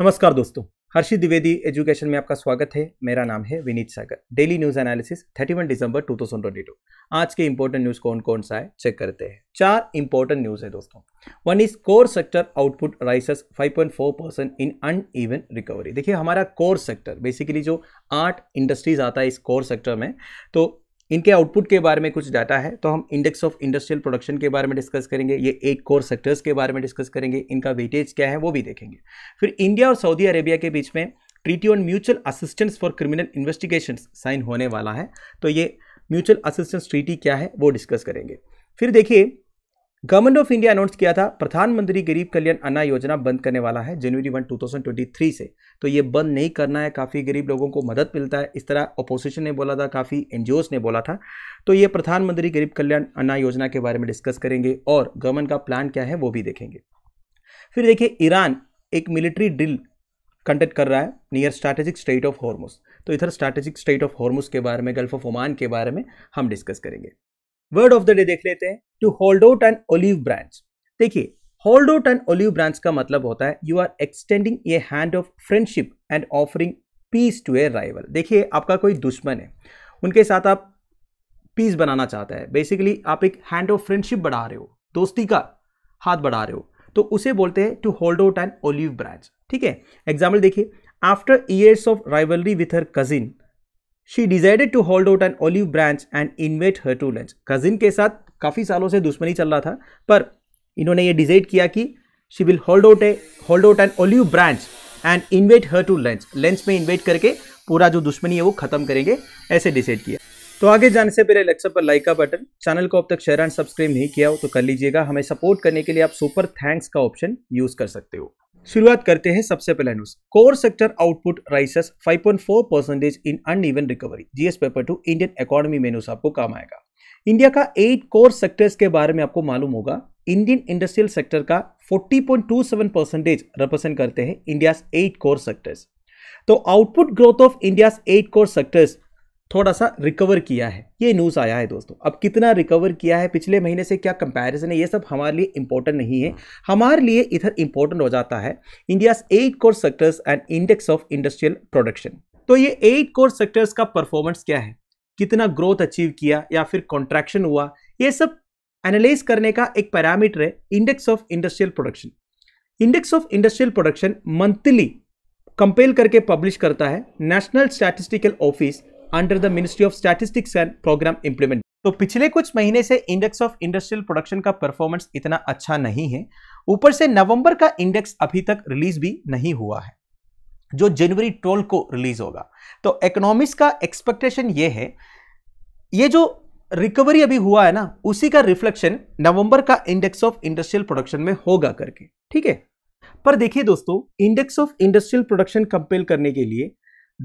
नमस्कार दोस्तों हर्षित द्विवेदी एजुकेशन में आपका स्वागत है मेरा नाम है Vineet Sagar daily news analysis 31 दिसंबर 2022 आज के इंपॉर्टेंट न्यूज कौन कौन सा है चेक करते हैं चार इंपॉर्टेंट न्यूज है दोस्तों one is core sector output rises 5.4 percent in uneven recovery देखिए हमारा कोर सेक्टर बेसिकली जो आठ इंडस्ट्रीज आता है इस कोर सेक्टर में तो इनके आउटपुट के बारे में कुछ डाटा है तो हम इंडेक्स ऑफ इंडस्ट्रियल प्रोडक्शन के बारे में डिस्कस करेंगे ये एट कोर सेक्टर्स के बारे में डिस्कस करेंगे इनका वेटेज क्या है वो भी देखेंगे फिर इंडिया और सऊदी अरेबिया के बीच में treaty on mutual assistance for criminal investigation sign होने वाला है तो ये म्यूचुअल असिस्टेंस ट्रीटी क्या है वो डिस्कस करेंगे फिर देखिए गवर्नमेंट ऑफ इंडिया अनाउंस किया था प्रधानमंत्री गरीब कल्याण अन्ना योजना बंद करने वाला है जनवरी वन 2023 से तो ये बंद नहीं करना है काफ़ी गरीब लोगों को मदद मिलता है इस तरह अपोजिशन ने बोला था काफ़ी एन ने बोला था तो ये प्रधानमंत्री गरीब कल्याण अन्ना योजना के बारे में डिस्कस करेंगे और गवर्नमेंट का प्लान क्या है वो भी देखेंगे फिर देखिए ईरान एक मिलिट्री ड्रिल कंडक्ट कर रहा है near strategic strait of Hormuz तो इधर स्ट्रैटेजिक स्टेट ऑफ हॉर्मोस के बारे में गल्फ ऑफ ओमान के बारे में हम डिस्कस करेंगे वर्ड ऑफ द डे देख लेते हैं to hold out and olive branch देखिए hold out and olive branch का मतलब होता है you are extending a hand of friendship and offering peace to a rival देखिए आपका कोई दुश्मन है उनके साथ आप पीस बनाना चाहते हैं बेसिकली आप एक हैंड ऑफ फ्रेंडशिप बढ़ा रहे हो दोस्ती का हाथ बढ़ा रहे हो तो उसे बोलते हैं to hold out and olive branch ठीक है एग्जाम्पल देखिए after years of rivalry with her cousin she decided to hold out an olive branch and invite her to lunch cousin के साथ काफ़ी सालों से दुश्मनी चल रहा था पर इन्होंने ये डिसाइड किया कि she will hold out a hold out an olive branch and invite her to lunch lunch में इन्वेट करके पूरा जो दुश्मनी है वो खत्म करेंगे ऐसे डिसाइड किया तो आगे जाने से पहले लेक्चर पर लाइक का बटन चैनल को अब तक शेयर एंड सब्सक्राइब नहीं किया हो तो कर लीजिएगा हमें सपोर्ट करने के लिए आप सुपर थैंक्स का ऑप्शन यूज़ कर सकते हो शुरुआत करते हैं सबसे पहले news core sector output rises 5.4 percentage in uneven recovery GS paper two Indian economy में न्यूज आपको काम आएगा इंडिया का एट कोर सेक्टर्स के बारे में आपको मालूम होगा इंडियन इंडस्ट्रियल सेक्टर का 40.27 परसेंटेज रिप्रेजेंट करते हैं इंडिया एट कोर सेक्टर्स तो output growth of India eight core sectors थोड़ा सा रिकवर किया है ये न्यूज़ आया है दोस्तों अब कितना रिकवर किया है पिछले महीने से क्या कंपैरिजन है ये सब हमारे लिए इंपॉर्टेंट नहीं है हाँ। हमारे लिए इधर इंपॉर्टेंट हो जाता है India's eight core sectors and index of industrial production तो ये एट कोर सेक्टर्स का परफॉर्मेंस क्या है कितना ग्रोथ अचीव किया या फिर कॉन्ट्रैक्शन हुआ ये सब एनालाइज करने का एक पैरामीटर है index of industrial production index of industrial production monthly compare करके पब्लिश करता है national statistical office under the ministry of statistics and programme implement तो पिछले कुछ महीने से इंडेक्स ऑफ इंडस्ट्रियल प्रोडक्शन का परफॉर्मेंस इतना अच्छा नहीं है ऊपर से नवंबर का इंडेक्स अभी तक रिलीज भी नहीं हुआ है जो जनवरी ट्वेल्व को रिलीज होगा तो इकोनॉमिक्स का एक्सपेक्टेशन ये है ये जो रिकवरी अभी हुआ है ना उसी का रिफ्लेक्शन नवंबर का इंडेक्स ऑफ इंडस्ट्रियल प्रोडक्शन में होगा करके ठीक है पर देखिए दोस्तों index of industrial production compare करने के लिए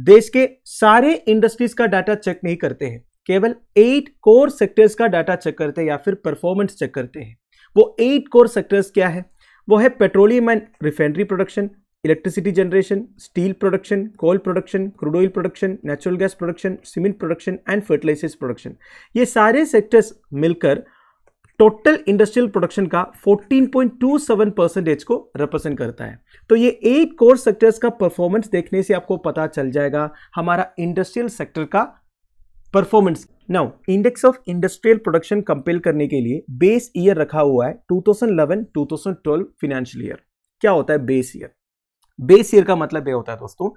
देश के सारे इंडस्ट्रीज का डाटा चेक नहीं करते हैं केवल एट कोर सेक्टर्स का डाटा चेक करते हैं या फिर परफॉर्मेंस चेक करते हैं वो एट कोर सेक्टर्स क्या है वो है petroleum and refinery production electricity generation steel production coal production crude oil production natural gas production cement production and fertilisers production ये सारे सेक्टर्स मिलकर टोटल इंडस्ट्रियल प्रोडक्शन का 14.27 परसेंटेज को रिप्रेजेंट करता है तो ये एट कोर सेक्टर्स का परफॉर्मेंस देखने से आपको पता चल जाएगा हमारा इंडस्ट्रियल सेक्टर का performance now index of industrial production compare करने के लिए बेस ईयर रखा हुआ है 2011-2012 फाइनेंशियल ईयर क्या होता है बेस ईयर बेस ईयर का मतलब ये होता है दोस्तों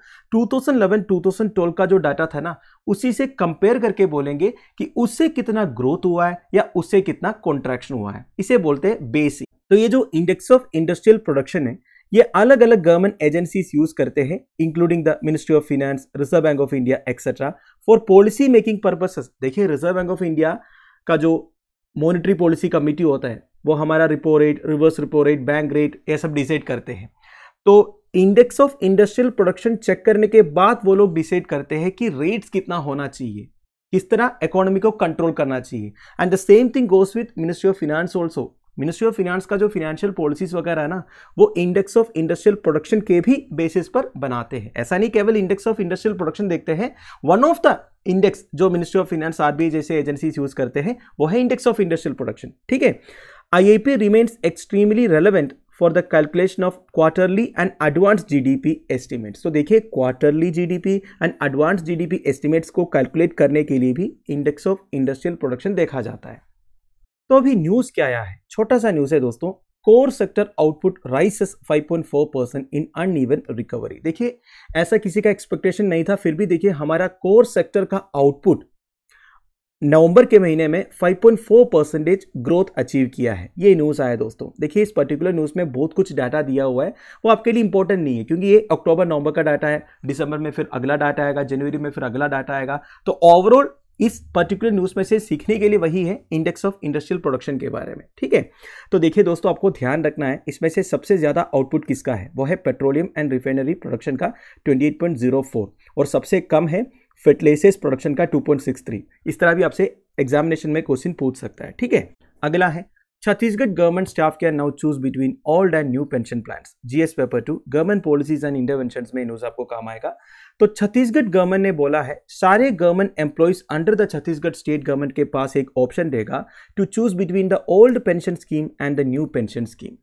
2011 2012 का जो डाटा था ना उसी से कंपेयर करके बोलेंगे कि उससे कितना ग्रोथ हुआ है या उससे कितना कॉन्ट्रैक्शन हुआ है इसे बोलते हैं बेस ईयर तो ये जो इंडेक्स ऑफ इंडस्ट्रियल प्रोडक्शन है ये अलग अलग गवर्नमेंट एजेंसीज यूज करते हैं including the ministry of finance reserve bank of India etcetera for policy making purposes देखिए रिजर्व बैंक ऑफ इंडिया का जो मॉनेटरी पॉलिसी कमिटी होता है वो हमारा repo rate reverse repo rate bank rate ये सब डिसाइड करते हैं तो index of industrial production check करने के बाद वो लोग डिसाइड करते हैं कि रेट्स कितना होना चाहिए किस तरह इकोनॉमी को कंट्रोल करना चाहिए and the same thing goes with ministry of finance also ministry of finance का जो फिनेंशियल पॉलिसीज वगैरह है ना वो इंडेक्स ऑफ इंडस्ट्रियल प्रोडक्शन के भी बेसिस पर बनाते हैं ऐसा नहीं केवल इंडेक्स ऑफ इंडस्ट्रियल प्रोडक्शन देखते हैं वन ऑफ द इंडेक्स जो मिनिस्ट्री ऑफ फिनेंस आरबीआई जैसे एजेंसीज यूज करते हैं वो है इंडेक्स ऑफ इंडस्ट्रियल प्रोडक्शन ठीक है I I P remains extremely relevant for the calculation of quarterly and advance GDP estimates तो देखिए quarterly GDP and advance GDP estimates को कैलकुलेट करने के लिए भी इंडेक्स ऑफ इंडस्ट्रियल प्रोडक्शन देखा जाता है तो अभी न्यूज़ क्या आया है छोटा सा न्यूज़ है दोस्तों core sector output rises 5.4 percent in uneven recovery देखिए ऐसा किसी का एक्सपेक्टेशन नहीं था फिर भी देखिए हमारा कोर सेक्टर का आउटपुट नवंबर के महीने में 5.4 परसेंटेज ग्रोथ अचीव किया है ये न्यूज़ आया दोस्तों देखिए इस पर्टिकुलर न्यूज़ में बहुत कुछ डाटा दिया हुआ है वो आपके लिए इंपॉर्टेंट नहीं है क्योंकि ये अक्टूबर नवंबर का डाटा है दिसंबर में फिर अगला डाटा आएगा जनवरी में फिर अगला डाटा आएगा तो ओवरऑल इस पर्टिकुलर न्यूज़ में से सीखने के लिए वही है इंडेक्स ऑफ इंडस्ट्रियल प्रोडक्शन के बारे में ठीक है तो देखिए दोस्तों आपको ध्यान रखना है इसमें से सबसे ज़्यादा आउटपुट किसका है वो है पेट्रोलियम एंड रिफाइनरी प्रोडक्शन का ट्वेंटी और सबसे कम है फर्टिलाइसेस प्रोडक्शन का 2.63 इस तरह भी आपसे एग्जामिनेशन में क्वेश्चन पूछ सकता है ठीक है अगला है छत्तीसगढ़ गवर्नमेंट स्टाफ के now choose between old and new pension plans GS paper two government policies and intervention में न्यूज आपको काम आएगा तो छत्तीसगढ़ गवर्नमेंट ने बोला है सारे government employees under the Chhattisgarh state government के पास एक ऑप्शन देगा to choose between the old pension scheme and the new pension scheme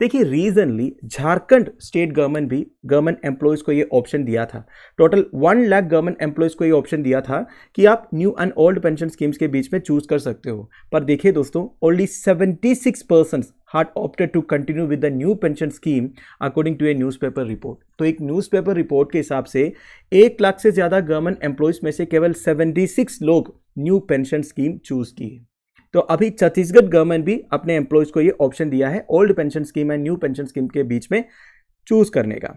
देखिए रीजनली झारखंड स्टेट गवर्नमेंट भी गवर्नमेंट एम्प्लॉयज़ को ये ऑप्शन दिया था total one lakh government employees को ये ऑप्शन दिया था कि आप new and old pension schemes के बीच में चूज़ कर सकते हो पर देखिए दोस्तों only seventy six percent heart opted to continue with new pension scheme according to a newspaper report तो एक पेपर रिपोर्ट के हिसाब से एक लाख से ज़्यादा गवर्नमेंट एम्प्लॉयज़ में से केवल सेवेंटी सिक्स लोग न्यू पेंशन स्कीम चूज़ किए तो अभी छत्तीसगढ़ गवर्नमेंट भी अपने एम्प्लॉयज़ को ये ऑप्शन दिया है old pension scheme and new pension scheme के बीच में चूज करने का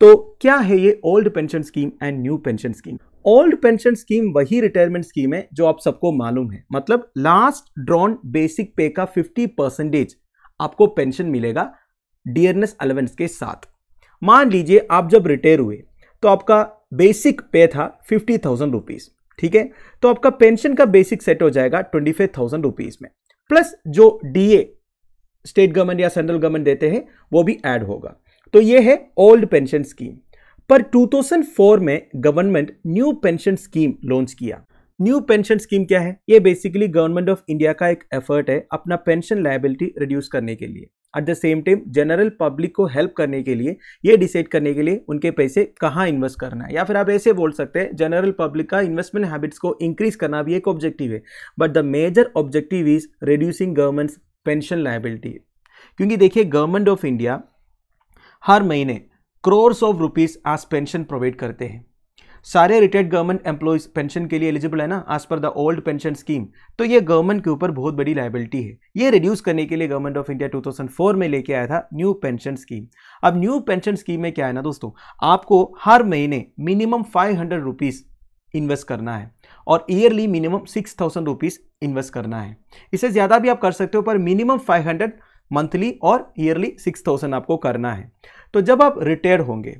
तो क्या है ये old pension scheme and new pension scheme old pension scheme वही रिटायरमेंट स्कीम है जो आप सबको मालूम है मतलब लास्ट ड्रॉन बेसिक पे का 50 परसेंटेज आपको पेंशन मिलेगा डियरनेस अलेवेंस के साथ मान लीजिए आप जब रिटायर हुए तो आपका बेसिक पे था फिफ्टी थाउजेंड रुपीज़ ठीक है तो आपका पेंशन का बेसिक सेट हो जाएगा ट्वेंटी फाइव थाउजेंड रुपीज में प्लस जो डीए स्टेट गवर्नमेंट या सेंट्रल गवर्नमेंट देते हैं वो भी ऐड होगा तो ये है ओल्ड पेंशन स्कीम पर 2004 में government new pension scheme launch किया न्यू पेंशन स्कीम क्या है ये बेसिकली गवर्नमेंट ऑफ इंडिया का एक एफर्ट है अपना पेंशन लाइबिलिटी रिड्यूस करने के लिए at the same time general public को हेल्प करने के लिए ये डिसाइड करने के लिए उनके पैसे कहाँ इन्वेस्ट करना है या फिर आप ऐसे बोल सकते हैं जनरल पब्लिक का इन्वेस्टमेंट हैबिट्स को इंक्रीज करना भी एक ऑब्जेक्टिव है but the major objective is reducing government's pension liability क्योंकि देखिए गवर्नमेंट ऑफ इंडिया हर महीने क्रोर्स ऑफ रुपीज़ आज पेंशन प्रोवाइड करते हैं सारे रिटायर्ड गवर्नमेंट एम्प्लॉयज पेंशन के लिए एलिजिबल है ना as per the old pension scheme तो ये गवर्नमेंट के ऊपर बहुत बड़ी लाइबिलिटी है ये रिड्यूस करने के लिए गवर्नमेंट ऑफ इंडिया 2004 में लेके आया था न्यू पेंशन स्कीम अब न्यू पेंशन स्कीम में क्या है ना दोस्तों आपको हर महीने minimum five hundred rupees invest करना है और yearly minimum six thousand rupees invest करना है इससे ज़्यादा भी आप कर सकते हो पर मिनिमम फाइव हंड्रेड मंथली और ईयरली सिक्स थाउजेंड आपको करना है तो जब आप रिटायर्ड होंगे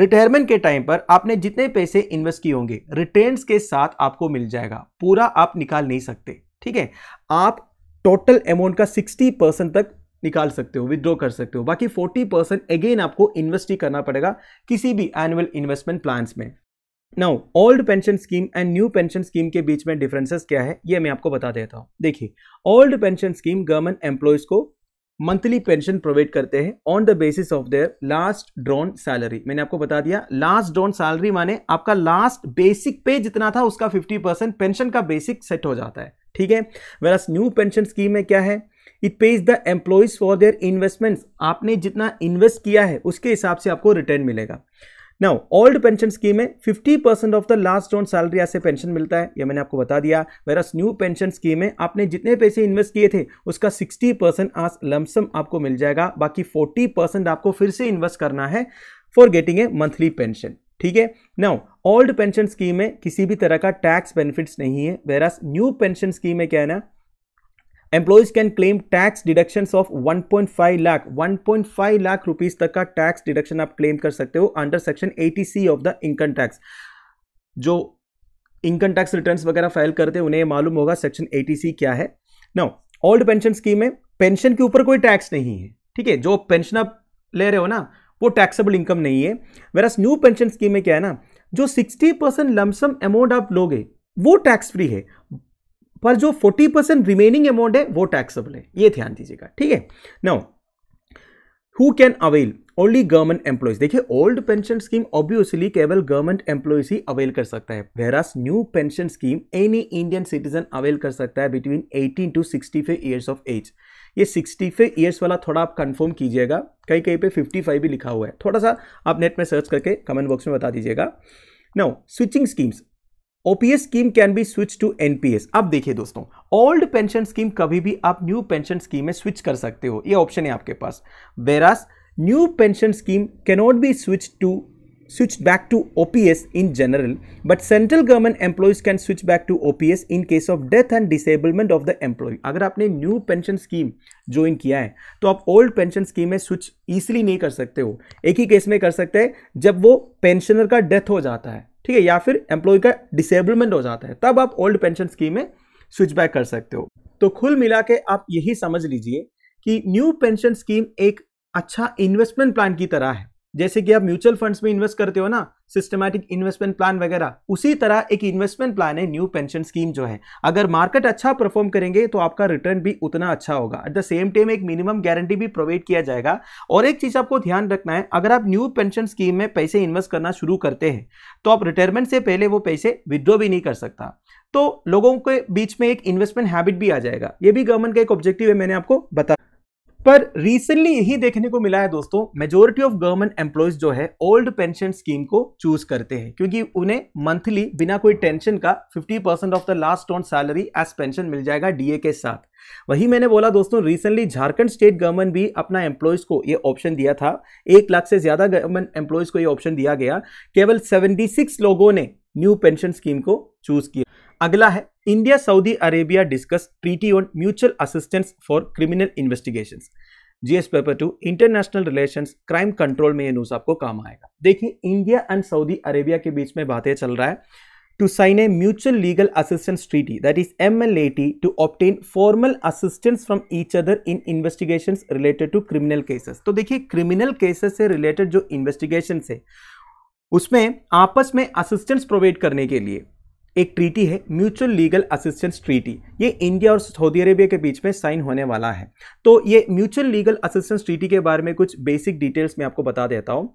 रिटायरमेंट के टाइम पर आपने जितने पैसे इन्वेस्ट किए होंगे रिटर्न्स के साथ आपको मिल जाएगा पूरा आप निकाल नहीं सकते ठीक है आप टोटल अमाउंट का 60 परसेंट तक निकाल सकते हो विद्रॉ कर सकते हो बाकी 40 परसेंट अगेन आपको इन्वेस्ट ही करना पड़ेगा किसी भी एनुअल इन्वेस्टमेंट प्लान्स में now old pension scheme and new pension scheme के बीच में डिफरेंसेस क्या है ये मैं आपको बता देता हूँ देखिए old pension scheme government employees को मंथली पेंशन प्रोवाइड करते हैं on the basis of their last drawn salary मैंने आपको बता दिया लास्ट ड्रॉन सैलरी माने आपका लास्ट बेसिक पे जितना था उसका 50 परसेंट पेंशन का बेसिक सेट हो जाता है ठीक है वेरस न्यू पेंशन स्कीम में क्या है it pays the employees for their investments आपने जितना इन्वेस्ट किया है उसके हिसाब से आपको रिटर्न मिलेगा नाउ ओल्ड पेंशन स्कीम में 50 परसेंट ऑफ द लास्ट ऑन सैलरी ऐसे पेंशन मिलता है ये मैंने आपको बता दिया वेरस न्यू पेंशन स्कीम में आपने जितने पैसे इन्वेस्ट किए थे उसका 60 परसेंट आज लमसम आपको मिल जाएगा बाकी 40 परसेंट आपको फिर से इन्वेस्ट करना है for getting a monthly pension ठीक है नाउ ओल्ड पेंशन स्कीम में किसी भी तरह का टैक्स बेनिफिट्स नहीं है वेरस न्यू पेंशन स्कीम में क्या है ना employees can claim tax deduction of 1.5 lakh 1.5 lakh rupees तक का टैक्स डिडक्शन आप क्लेम कर सकते हो under section 80 C of the income tax जो इनकम टैक्स रिटर्न वगैरह फाइल करते हैं उन्हें मालूम होगा सेक्शन 80 सी क्या है नो ओल्ड पेंशन स्कीम में पेंशन के ऊपर कोई टैक्स नहीं है ठीक है जो पेंशन आप ले रहे हो ना वो टैक्सेबल इनकम नहीं है वेरास न्यू पेंशन स्कीम में क्या है ना जो 60 परसेंट लमसम अमाउंट आप लोगे वो टैक्स फ्री है पर जो 40 परसेंट रिमेनिंग अमाउंट है वो टैक्सेबल है ये ध्यान दीजिएगा ठीक है now who can avail only government employees देखिए ओल्ड पेंशन स्कीम ऑब्वियसली केवल गवर्नमेंट एम्प्लॉयज ही अवेल कर सकता है whereas new pension scheme any Indian citizen avail कर सकता है between 18 to 65 years of age ये 65 ईयर्स वाला थोड़ा आप कंफर्म कीजिएगा कहीं कहीं पे 55 भी लिखा हुआ है थोड़ा सा आप नेट में सर्च करके कमेंट बॉक्स में बता दीजिएगा now switching schemes OPS scheme can be switch to NPS अब देखिए दोस्तों ओल्ड पेंशन स्कीम कभी भी आप न्यू पेंशन स्कीम में स्विच कर सकते हो ये ऑप्शन है आपके पास whereas new pension scheme cannot be switch to P S in general but central government employees can switch back to O P S in case of death and disablement of the employee अगर आपने new pension scheme join किया है तो आप old pension scheme में switch easily नहीं कर सकते हो एक ही केस में कर सकते हैं जब वो पेंशनर का डेथ हो जाता है ठीक है या फिर एम्प्लॉय का डिसेबलमेंट हो जाता है तब आप ओल्ड पेंशन स्कीम में स्विच बैक कर सकते हो तो खुल मिला के आप यही समझ लीजिए कि न्यू पेंशन स्कीम एक अच्छा इन्वेस्टमेंट प्लान की तरह है जैसे कि आप म्यूचुअल फंड्स में इन्वेस्ट करते हो ना सिस्टमैटिक इन्वेस्टमेंट प्लान वगैरह उसी तरह एक इन्वेस्टमेंट प्लान है न्यू पेंशन स्कीम जो है अगर मार्केट अच्छा परफॉर्म करेंगे तो आपका रिटर्न भी उतना अच्छा होगा एट द सेम टाइम एक मिनिमम गारंटी भी प्रोवाइड किया जाएगा और एक चीज आपको ध्यान रखना है अगर आप न्यू पेंशन स्कीम में पैसे इन्वेस्ट करना शुरू करते हैं तो आप रिटायरमेंट से पहले वो पैसे विदड्रॉ भी नहीं कर सकता तो लोगों के बीच में एक इन्वेस्टमेंट हैबिट भी आ जाएगा ये भी गवर्नमेंट का एक ऑब्जेक्टिव है मैंने आपको बताया पर रिसेंटली यही देखने को मिला है दोस्तों मेजोरिटी ऑफ गवर्नमेंट एम्प्लॉयज जो है ओल्ड पेंशन स्कीम को चूज करते हैं क्योंकि उन्हें मंथली बिना कोई टेंशन का 50 परसेंट ऑफ द लास्ट ऑन सैलरी एज पेंशन मिल जाएगा डीए के साथ वही मैंने बोला दोस्तों रिसेंटली झारखंड स्टेट गवर्नमेंट भी अपना एम्प्लॉयज़ को ये ऑप्शन दिया था एक लाख से ज़्यादा गवर्नमेंट एम्प्लॉयज़ को ये ऑप्शन दिया गया केवल सेवेंटी लोगों ने न्यू पेंशन स्कीम को चूज़ किया अगला है India Saudi Arabia discuss treaty on mutual assistance for criminal investigation GS paper two international relations crime control में ये न्यूज आपको काम आएगा देखिए इंडिया एंड सऊदी अरेबिया के बीच में बातें चल रहा है to sign a mutual legal assistance treaty that is MLAT to obtain formal assistance from each other in investigations related to criminal cases तो देखिए criminal cases से related जो investigations है उसमें आपस में assistance provide करने के लिए एक ट्रीटी है म्यूचुअल लीगल असिस्टेंस ट्रीटी ये इंडिया और सऊदी अरेबिया के बीच में साइन होने वाला है तो ये म्यूचुअल लीगल असिस्टेंस ट्रीटी के बारे में कुछ बेसिक डिटेल्स मैं आपको बता देता हूँ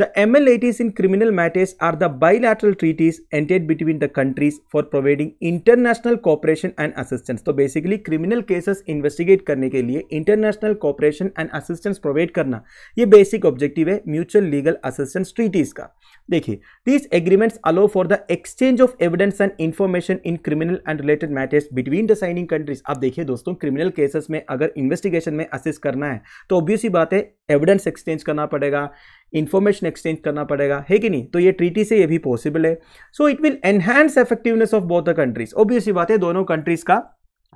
The MLATs in criminal matters are the bilateral treaties entered between the countries for providing international cooperation and assistance. So basically criminal cases investigate करने के लिए international cooperation and assistance provide करना ये basic objective है mutual legal assistance treaties का देखिए these agreements allow for the exchange of evidence and information in criminal and related matters between the signing countries. आप देखिए दोस्तों criminal cases में अगर investigation में assist करना है तो obviously बात है evidence exchange करना पड़ेगा इन्फॉर्मेशन एक्सचेंज करना पड़ेगा है कि नहीं तो ये ट्रीटी से ये भी पॉसिबल है so it will enhance effectiveness of both the countries obviously बात है दोनों कंट्रीज का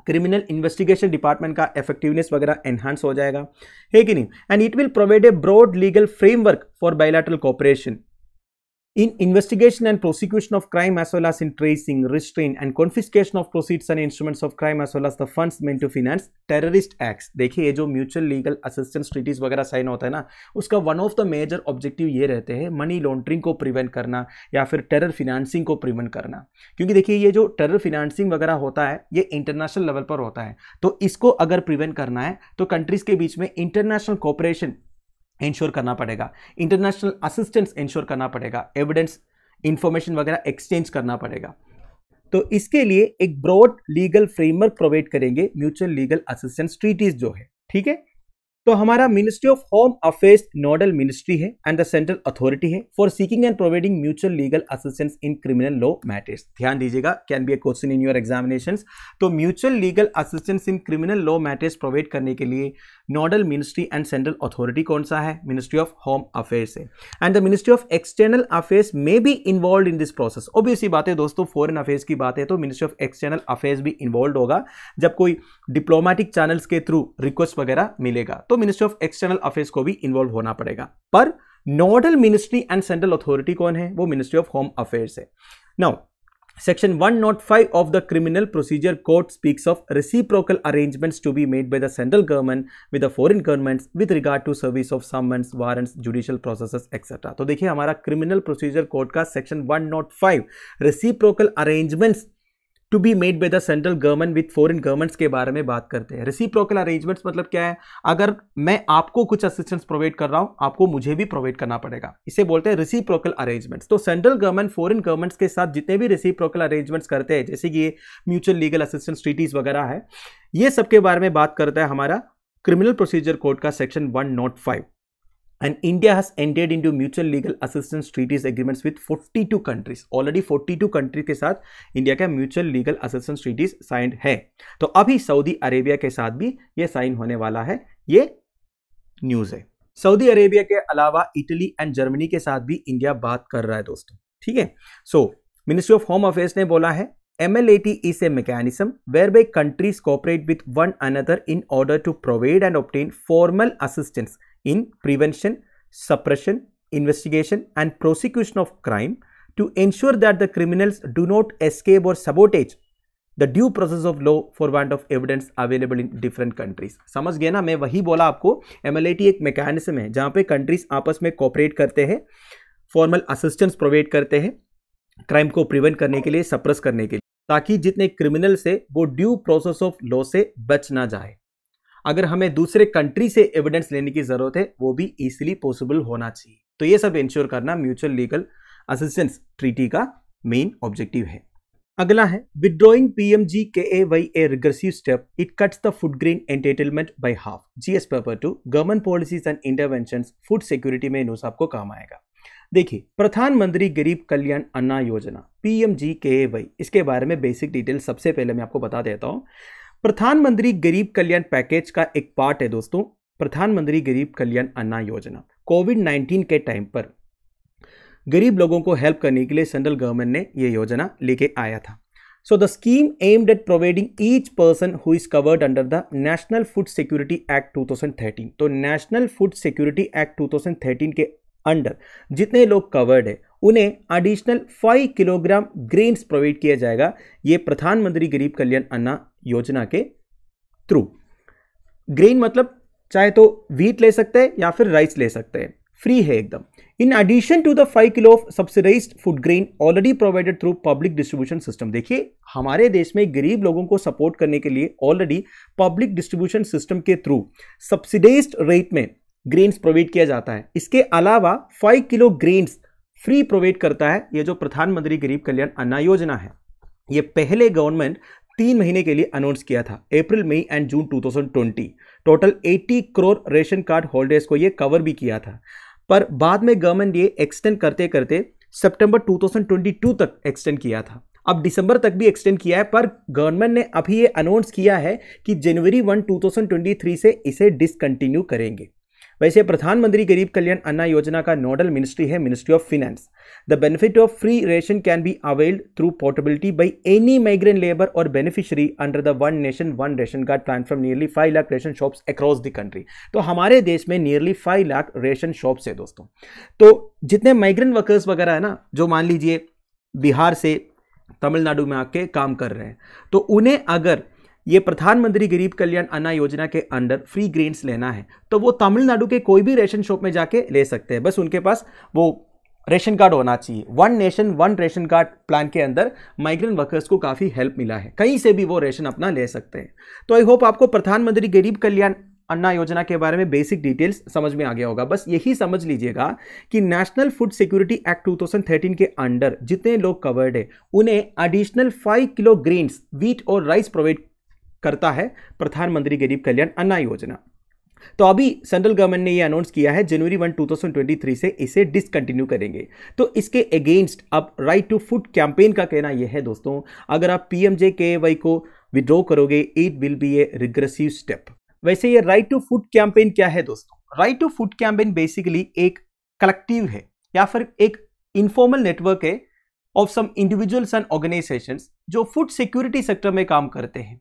क्रिमिनल इन्वेस्टिगेशन डिपार्टमेंट का इफेक्टिवनेस वगैरह एनहांस हो जाएगा है कि नहीं and it will provide a broad legal framework for bilateral cooperation In investigation and prosecution of crime as well as in tracing, restraint and confiscation of proceeds and instruments of crime as well as the funds meant to finance terrorist acts देखिए ये जो mutual legal assistance treaties वगैरह sign होता है ना उसका one of the major objective ये रहते हैं मनी लॉन्ड्रिंग को प्रिवेंट करना या फिर टेरर फिनांसिंग को प्रिवेंट करना क्योंकि देखिए ये जो टेरर फिनांसिंग वगैरह होता है ये इंटरनेशनल लेवल पर होता है तो इसको अगर प्रिवेंट करना है तो कंट्रीज के बीच में इंटरनेशनल कॉपरेशन इंश्योर करना पड़ेगा इंटरनेशनल असिस्टेंस इंश्योर करना पड़ेगा एविडेंस इंफॉर्मेशन वगैरह एक्सचेंज करना पड़ेगा तो इसके लिए एक ब्रॉड लीगल फ्रेमवर्क प्रोवाइड करेंगे म्यूचुअल लीगल असिस्टेंस ट्रीटीज जो है ठीक है तो हमारा ministry of home affairs nodal ministry है एंड द सेंट्रल अथॉरिटी है for seeking and providing mutual legal assistance in criminal law matters ध्यान दीजिएगा can be a question in your examination तो mutual legal assistance in criminal law matters provide करने के लिए nodal ministry and central authority कौन सा है ministry of home affairs है and the ministry of external affairs में भी involve in this process obviously बात है दोस्तों फॉरन अफेयर्स की बात है तो मिनिस्ट्री ऑफ एक्सटर्नल अफेयर्स भी इन्वॉल्व होगा जब कोई डिप्लोमेटिक चैनल्स के थ्रू रिक्वेस्ट वगैरह मिलेगा तो मिनिस्ट्री ऑफ एक्सटर्नल अफेयर्स को भी इन्वॉल्व होना पड़ेगा पर nodal ministry and central authority कौन है वो मिनिस्ट्री ऑफ होम अफेयर्स है now Section 105 of the Criminal Procedure Code speaks of reciprocal arrangements to be made by the central government with the foreign governments with regard to service of summons, warrants, judicial processes, etc. So, see our Criminal Procedure code का Section 105 reciprocal arrangements to be made by the central government with foreign governments के बारे में बात करते हैं reciprocal arrangements मतलब क्या है अगर मैं आपको कुछ असिस्टेंस प्रोवाइड कर रहा हूं आपको मुझे भी प्रोवाइड करना पड़ेगा इसे बोलते हैं रेसिप्रोकल अरेंजमेंट्स तो सेंट्रल गवर्नमेंट फॉरेन गवर्नमेंट्स के साथ जितने भी रेसिप्रोकल अरेंजमेंट्स करते हैं जैसे कि ये म्यूचुअल लीगल असिस्टेंस ट्रीटीज वगैरह है ये सब के बारे में बात करता है हमारा क्रिमिनल प्रोसीजर कोड का section one nought five And India has entered into mutual legal assistance treaties agreements with 42 countries. already 42 country ke sath india ka mutual legal assistance treaties signed hai to abhi saudi arabia ke sath bhi ye sign hone wala hai ye news hai saudi arabia ke alawa italy and germany ke sath bhi india baat kar raha hai दोस्तों theek hai so ministry of home affairs ne bola hai MLAT is a mechanism whereby countries cooperate with one another in order to provide and obtain formal assistance in prevention, suppression, investigation and prosecution of crime to ensure that the criminals do not escape or sabotage the due process of law for want of evidence available in different countries समझ गए ना मैं वही बोला आपको M एक mechanism है जहाँ pe कंट्रीज आपस में कॉपरेट करते हैं फॉर्मल असिस्टेंस प्रोवाइड करते हैं क्राइम को प्रिवेंट करने के लिए सप्रेस करने के लिए ताकि जितने क्रिमिनल से वो ड्यू प्रोसेस ऑफ लॉ से बच ना जाए अगर हमें दूसरे कंट्री से एविडेंस लेने की ज़रूरत है वो भी इजिली पॉसिबल होना चाहिए तो ये सब इंश्योर करना म्यूचुअल लीगल असिस्टेंस ट्रीटी का मेन ऑब्जेक्टिव है अगला है M G K A Y a regressive step it cuts the food grain entitlement by half S paper two government policies and intervention food security में news आपको काम आएगा देखिए प्रधानमंत्री गरीब कल्याण अन्ना योजना जी के ए वाई इसके बारे में बेसिक डिटेल सबसे पहले मैं आपको बता देता हूँ प्रधानमंत्री गरीब कल्याण पैकेज का एक पार्ट है दोस्तों प्रधानमंत्री गरीब कल्याण अन्ना योजना कोविड 19 के टाइम पर गरीब लोगों को हेल्प करने के लिए सेंट्रल गवर्नमेंट ने यह योजना लेके आया था so the scheme aimed at providing each person who is covered under the national food security act 2013 तो नेशनल फूड सिक्योरिटी एक्ट 2013 के अंडर जितने लोग कवर्ड है उन्हें एडिशनल 5 किलोग्राम ग्रेन्स प्रोवाइड किया जाएगा ये प्रधानमंत्री गरीब कल्याण अन्ना योजना के थ्रू ग्रेन मतलब चाहे तो वीट ले सकते हैं या फिर राइस ले सकते हैं फ्री है एकदम in addition to the five kilo of subsidise food grain already provided through public distribution system देखिए हमारे देश में गरीब लोगों को सपोर्ट करने के लिए ऑलरेडी पब्लिक डिस्ट्रीब्यूशन सिस्टम के थ्रू सब्सिडाइज रेट में ग्रेन्स प्रोवाइड किया जाता है इसके अलावा five kilo grains free provide करता है यह जो प्रधानमंत्री गरीब कल्याण अन्ना योजना है ये पहले गवर्नमेंट तीन महीने के लिए अनाउंस किया था April May and June 2020 total 80 crore ration card holders को ये कवर भी किया था पर बाद में गवर्नमेंट ये एक्सटेंड करते करते सितंबर 2022 तक एक्सटेंड किया था अब दिसंबर तक भी एक्सटेंड किया है पर गवर्नमेंट ने अभी ये अनाउंस किया है कि जनवरी वन टू से इसे डिसकंटिन्यू करेंगे वैसे प्रधानमंत्री गरीब कल्याण अन्ना योजना का नोडल मिनिस्ट्री है ministry of finance the benefit of free ration can be availed through portability by any migrant labour और beneficiary under the one nation one ration card plan from nearly five lakh ration shops across the country तो हमारे देश में nearly five lakh ration shops है दोस्तों तो जितने migrant workers वगैरह है ना जो मान लीजिए बिहार से तमिलनाडु में आके काम कर रहे हैं तो उन्हें अगर ये प्रधानमंत्री गरीब कल्याण अन्ना योजना के अंडर फ्री ग्रेन्स लेना है तो वो तमिलनाडु के कोई भी रेशन शॉप में जाके ले सकते हैं बस उनके पास वो रेशन कार्ड होना चाहिए one nation one ration card plan के अंदर माइग्रेंट वर्कर्स को काफ़ी हेल्प मिला है कहीं से भी वो रेशन अपना ले सकते हैं तो आई होप आपको प्रधानमंत्री गरीब कल्याण अन्ना योजना के बारे में बेसिक डिटेल्स समझ में आ गया होगा बस यही समझ लीजिएगा कि नेशनल फूड सिक्योरिटी एक्ट 2013 के अंडर जितने लोग कवर्ड है उन्हें एडिशनल 5 किलो ग्रेन्स वीट और राइस प्रोवाइड करता है प्रधानमंत्री गरीब कल्याण अन्ना योजना तो अभी सेंट्रल गवर्नमेंट ने ये अनाउंस किया है जनवरी ट्वेंटी थ्री से इसे डिसकंटिन्यू करेंगे तो इसके अगेंस्ट अब राइट टू फूड कैंपेन का कहना यह है दोस्तों अगर आप पीएमजे के वाई को विड्रॉ करोगे it will be a regressive step वैसे ये राइट टू फूड कैंपेन क्या है दोस्तों right to food campaign basically एक कलेक्टिव है या फिर एक इनफॉर्मल नेटवर्क है of some individuals and organisations जो फूड सिक्योरिटी सेक्टर में काम करते हैं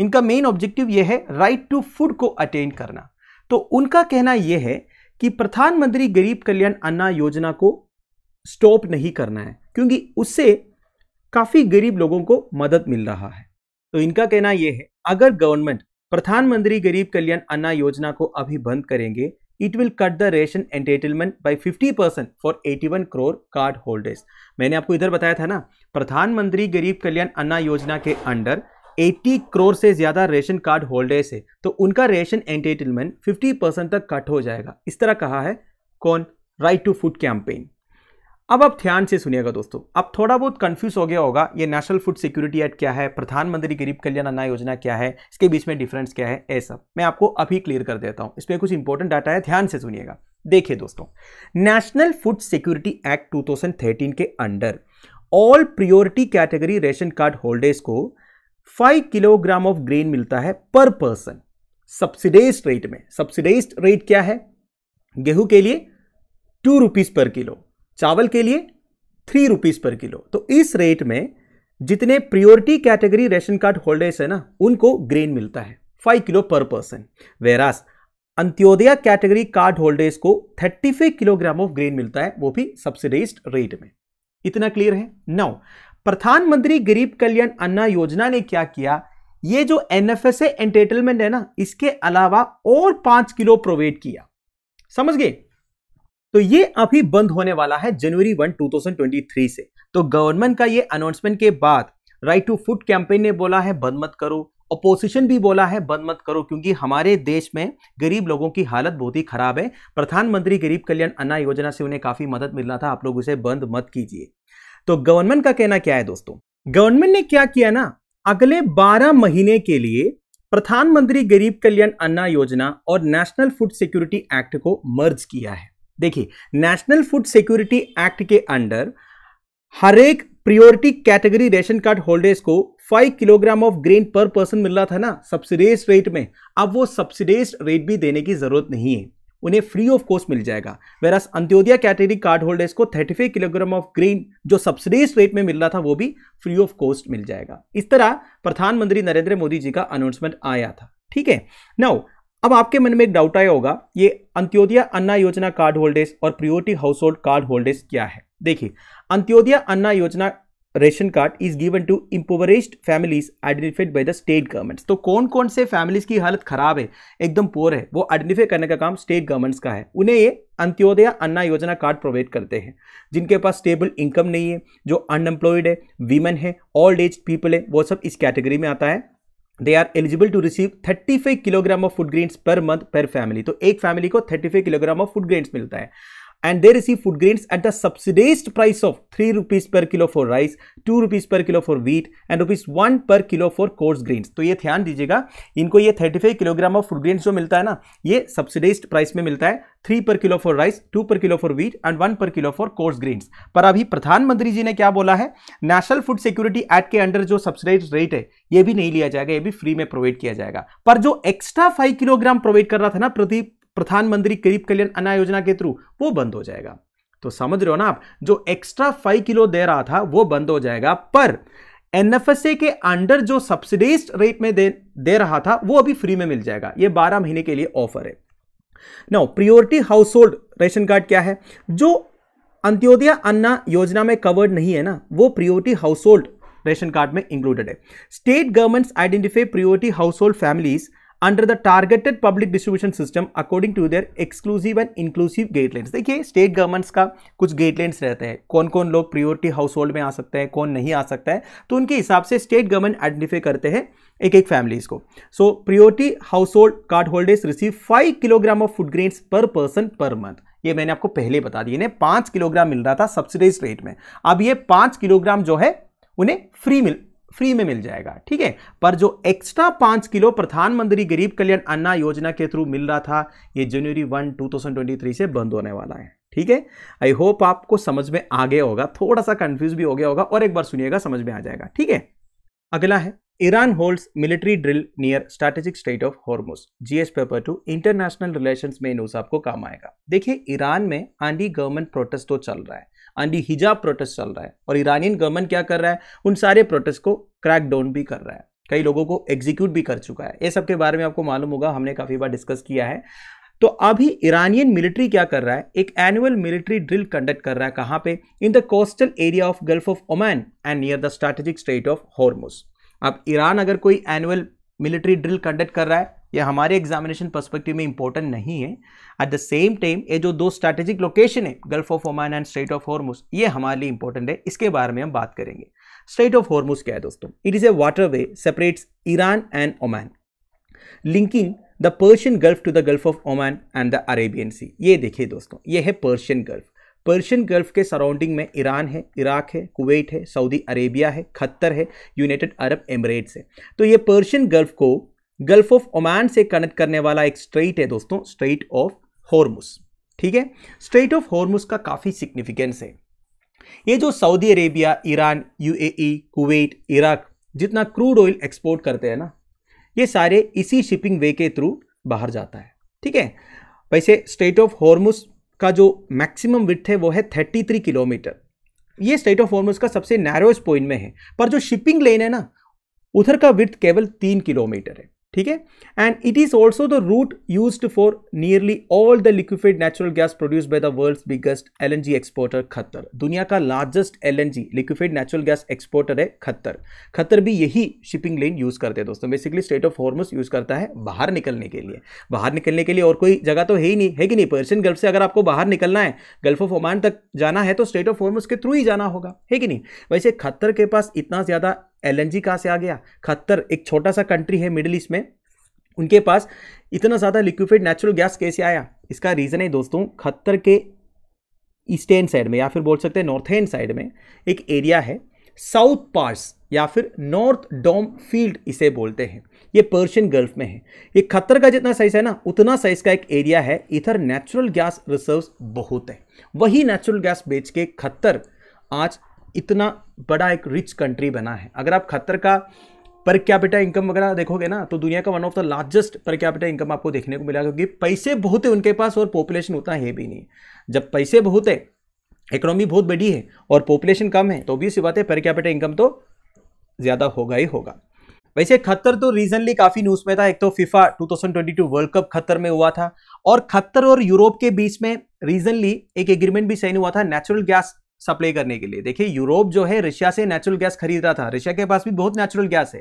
इनका मेन ऑब्जेक्टिव यह है राइट टू फूड को अटेन करना तो उनका कहना यह है कि प्रधानमंत्री गरीब कल्याण अन्ना योजना को स्टॉप नहीं करना है क्योंकि उससे काफ़ी गरीब लोगों को मदद मिल रहा है तो इनका कहना यह है अगर गवर्नमेंट प्रधानमंत्री गरीब कल्याण अन्ना योजना को अभी बंद करेंगे it will cut the ration entitlement by 50 percent for 81 crore card holders मैंने आपको इधर बताया था ना प्रधानमंत्री गरीब कल्याण अन्ना योजना के अंडर 80 करोड़ से ज़्यादा रेशन कार्ड होल्डर्स है तो उनका रेशन एंटेटलमेंट 50 परसेंट तक कट हो जाएगा इस तरह कहा है कौन राइट टू फूड कैंपेन अब आप ध्यान से सुनिएगा दोस्तों आप थोड़ा बहुत कंफ्यूज हो गया होगा ये नेशनल फूड सिक्योरिटी एक्ट क्या है प्रधानमंत्री गरीब कल्याण अन्ना योजना क्या है इसके बीच में डिफरेंस क्या है ऐसा सब मैं आपको अभी क्लियर कर देता हूँ इसमें कुछ इंपॉर्टेंट डाटा है ध्यान से सुनिएगा देखिए दोस्तों national food security act two के under all priority category ration card holders को फाइव किलोग्राम ऑफ ग्रेन मिलता है पर पर्सन सब्सिडाइज रेट में सब्सिडाइज रेट क्या है गेहूं के लिए टू रुपीज पर किलो चावल के लिए थ्री रुपीज पर किलो तो इस रेट में जितने priority category ration card holders है ना उनको ग्रेन मिलता है five kilo per person whereas Antyodaya category card holders को thirty five kilogram of grain मिलता है वो भी सब्सिडाइज रेट में इतना क्लियर है नाउ प्रधानमंत्री गरीब कल्याण अन्ना योजना ने क्या किया ये जो एन एफ एस एंटेटलमेंट है ना इसके अलावा और पांच किलो प्रोवाइड किया समझ गए तो ये अभी बंद होने वाला है जनवरी वन 2023 से तो गवर्नमेंट का ये अनाउंसमेंट के बाद राइट टू फूड कैंपेन ने बोला है बंद मत करो अपोजिशन भी बोला है बंद मत करो क्योंकि हमारे देश में गरीब लोगों की हालत बहुत ही खराब है प्रधानमंत्री गरीब कल्याण अन्ना योजना से उन्हें काफी मदद मिलना था आप लोग उसे बंद मत कीजिए तो गवर्नमेंट का कहना क्या है दोस्तों गवर्नमेंट ने क्या किया ना अगले 12 महीने के लिए प्रधानमंत्री गरीब कल्याण अन्ना योजना और नेशनल फूड सिक्योरिटी एक्ट को मर्ज किया है देखिए नेशनल फूड सिक्योरिटी एक्ट के अंडर हर एक priority category ration card holders को 5 kilogram of grain per person मिल रहा था ना सब्सिडेज रेट में अब वो सब्सिडेज रेट भी देने की जरूरत नहीं है उन्हें फ्री ऑफ कॉस्ट मिल जाएगा whereas Antyodaya category card holders को 35 किलोग्राम ऑफ ग्रेन जो सब्सिडीज रेट में मिल रहा था वो भी फ्री ऑफ कॉस्ट मिल जाएगा इस तरह प्रधानमंत्री नरेंद्र मोदी जी का अनाउंसमेंट आया था ठीक है नाउ अब आपके मन में एक डाउट आया होगा ये अंत्योदय अन्ना योजना कार्ड होल्डर्स और priority household card holders क्या है देखिए Antyodaya Anna Yojana ration card is given to impoverished families identified by the state governments तो कौन कौन से फैमिलीज की हालत खराब है एकदम पोर है वो आइडेंटिफाई करने का काम स्टेट गवर्नमेंट्स का है उन्हें ये अंत्योदय अन्ना योजना कार्ड प्रोवाइड करते हैं जिनके पास स्टेबल इनकम नहीं है जो अनएम्प्लॉयड है वीमेन है ओल्ड एज पीपल है वो सब इस कैटेगरी में आता है they are eligible to receive 35 kilogram of food grains per month per family तो एक फैमिली को 35 किलोग्राम ऑफ फूड ग्रेन्स मिलता है and they receive food grains at the subsidized price of 3 rupees per kilo for rice, 2 rupees per kilo for wheat and rupees 1 per kilo for coarse grains. तो ये ध्यान दीजिएगा इनको ये 35 kilogram of food grains जो मिलता है ना ये सब्सिडाइज्ड प्राइस में मिलता है three per kilo for rice two per kilo for wheat and one per kilo for coarse grains per अभी प्रधानमंत्री जी ने क्या बोला है नेशनल फूड सिक्योरिटी एक्ट के अंडर जो सब्सिडाइज रेट है ये भी नहीं लिया जाएगा ये भी फ्री में प्रोवाइड किया जाएगा पर जो एक्स्ट्रा फाइव किलोग्राम प्रोवाइड कर रहा था ना प्रति प्रधानमंत्री गरीब कल्याण अन्ना योजना के थ्रू वो बंद हो जाएगा तो समझ रहे हो ना आप जो एक्स्ट्रा फाइव किलो दे रहा था वो बंद हो जाएगा पर एनएफएसए के अंडर जो सब्सिडीज रेट में दे, दे रहा था वो अभी फ्री में मिल जाएगा ये 12 महीने के लिए ऑफर है now priority household ration card क्या है जो अंत्योदय अन्ना योजना में कवर्ड नहीं है ना वो priority household ration card में इंक्लूडेड है state governments identify priority household families under the targeted public distribution system according to their exclusive and inclusive guidelines देखिए स्टेट गवर्नमेंट्स का कुछ गाइडलाइंस रहते हैं कौन कौन लोग प्रियोरिटी हाउस होल्ड में आ सकते हैं कौन नहीं आ सकता है तो उनके हिसाब से स्टेट गवर्नमेंट आइडेंटिफाई करते हैं एक एक फैमिलीज को so priority household card holders receive five kilogram of food grains per person per month ये मैंने आपको पहले बता दिया इन्हें पाँच किलोग्राम मिल रहा था सब्सिडाइज रेट में अब ये पाँच किलोग्राम जो है उन्हें फ्री मिल फ्री में मिल जाएगा ठीक है पर जो एक्स्ट्रा पांच किलो प्रधानमंत्री गरीब कल्याण अन्ना योजना के थ्रू मिल रहा था ये जनवरी वन टू से बंद होने वाला है ठीक है आई होप आपको समझ में आ गया होगा थोड़ा सा कंफ्यूज भी हो गया होगा और एक बार सुनिएगा समझ में आ जाएगा ठीक है अगला है Iran holds military drill near strategic strait of Hormuz GS paper two international relations में न्यूज आपको काम आएगा देखिए ईरान में आंडी गवर्नमेंट प्रोटेस्ट तो चल रहा है आंडी हिजाब प्रोटेस्ट चल रहा है और ईरानियन गवर्नमेंट क्या कर रहा है उन सारे प्रोटेस्ट को क्रैक डाउन भी कर रहा है कई लोगों को एग्जीक्यूट भी कर चुका है ये सब के बारे में आपको मालूम होगा हमने काफ़ी बार डिस्कस किया है तो अभी ईरानियन मिलिट्री क्या कर रहा है एक एनुअल मिलिट्री ड्रिल कंडक्ट कर रहा है कहाँ पे in the coastal area of Gulf of Oman and near the strategic strait of Hormuz अब ईरान अगर कोई एनुअल मिलिट्री ड्रिल कंडक्ट कर रहा है यह हमारे एग्जामिनेशन पर्सपेक्टिव में इंपॉर्टेंट नहीं है एट द सेम टाइम ये जो दो स्ट्रैटेजिक लोकेशन है Gulf of Oman and strait of Hormuz ये हमारे लिए इंपॉर्टेंट है इसके बारे में हम बात करेंगे स्ट्रेट ऑफ हॉर्मोज क्या है दोस्तों it is a waterway separates Iran and Oman linking the Persian Gulf to the Gulf of Oman and the Arabian Sea ये देखिए दोस्तों ये है पर्शियन गल्फ पर्शियन गल्फ के सराउंडिंग में ईरान है इराक है कुवैत है सऊदी अरेबिया है खत्तर है यूनाइटेड अरब एमरेट्स है तो ये पर्शियन गल्फ को गल्फ ऑफ ओमान से कनेक्ट करने वाला एक स्ट्रेट है दोस्तों स्ट्रेट ऑफ हॉर्मुस ठीक है स्ट्रेट ऑफ हॉर्मुस का काफ़ी सिग्निफिकेंस है ये जो Saudi Arabia Iran UAE Kuwait Iraq जितना क्रूड ऑयल एक्सपोर्ट करते हैं ना ये सारे इसी शिपिंग वे के थ्रू बाहर जाता है ठीक है वैसे स्टेट ऑफ हॉर्मुस का जो मैक्सिमम विथ है वो है थ्री किलोमीटर ये स्टेट ऑफ हॉर्मुस का सबसे नैरोस्ट पॉइंट में है पर जो शिपिंग लेन है ना उधर का विथ केवल तीन किलोमीटर है ठीक है and it is also the route use for nearly all the liquefied natural gas produce by the world biggest G exporter Qatar दुनिया का largest G liquefied natural gas exporter है खत्तर खत्तर भी यही शिपिंग लेन use करते हैं दोस्तों basically strait of Hormuz use करता है बाहर निकलने के लिए बाहर निकलने के लिए और कोई जगह तो है ही नहीं है कि नहीं पर्शियन गल्फ से अगर आपको बाहर निकलना है गल्फ ऑफ ओमान तक जाना है तो स्टेट ऑफ हॉर्मस के थ्रू ही जाना होगा है कि नहीं वैसे खत्तर के पास इतना ज़्यादा एल एन जी कहाँ से आ गया खत्तर एक छोटा सा कंट्री है मिडिल ईस्ट में उनके पास इतना ज़्यादा लिक्विफाइड नेचुरल गैस कैसे आया इसका रीज़न है दोस्तों खत्तर के ईस्टर्न साइड में या फिर बोल सकते हैं नॉर्थर्न साइड में एक एरिया है साउथ पार्स या फिर नॉर्थ डोम फील्ड इसे बोलते हैं ये पर्शियन गल्फ में है ये खतर का जितना साइज है ना उतना साइज का एक एरिया है इधर नेचुरल गैस रिजर्व्स बहुत है वही नेचुरल गैस बेच के खतर आज इतना बड़ा एक रिच कंट्री बना है अगर आप खतर का पर कैपिटा इनकम वगैरह देखोगे ना तो दुनिया का one of the largest per capita income आपको देखने को मिला क्योंकि पैसे बहुत है उनके पास और पॉपुलेशन उतना है भी नहीं जब पैसे बहुत है इकोनॉमी बहुत बड़ी है और पॉपुलेशन कम है तो भी सी बात है पर कैपिटा इनकम तो ज़्यादा होगा ही होगा वैसे खत्तर तो रीजनली काफ़ी न्यूज़ में था एक तो फिफा 2022 वर्ल्ड कप खत्तर में हुआ था और खत्तर और यूरोप के बीच में रीजनली एक एग्रीमेंट भी साइन हुआ था नेचुरल गैस सप्लाई करने के लिए देखिए यूरोप जो है रशिया से नेचुरल गैस खरीद रहा था रशिया के पास भी बहुत नेचुरल गैस है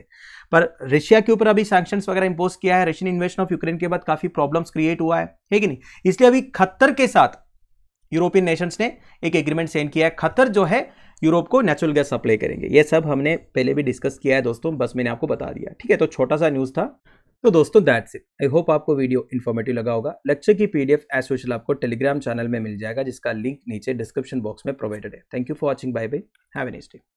पर रशिया के ऊपर अभी सैक्शन वगैरह इम्पोज किया है रशियन इन्वेशन ऑफ यूक्रेन के बाद काफ़ी प्रॉब्लम्स क्रिएट हुआ है है नहीं इसलिए अभी खतर के साथ यूरोपियन नेशंस ने एक एग्रीमेंट साइन किया है खतर जो है यूरोप को नेचुरल गैस सप्लाई करेंगे ये सब हमने पहले भी डिस्कस किया है दोस्तों बस मैंने आपको बता दिया ठीक है तो छोटा सा न्यूज़ था तो दोस्तों दैट्स इट आई होप आपको वीडियो इन्फॉर्मेटिव लगा होगा लेक्चर की पीडीएफ एफ एसोशल आपको टेलीग्राम चैनल में मिल जाएगा जिसका लिंक नीचे डिस्क्रिप्शन बॉक्स में प्रोवाइडेड है thank you for watching bye bye have an next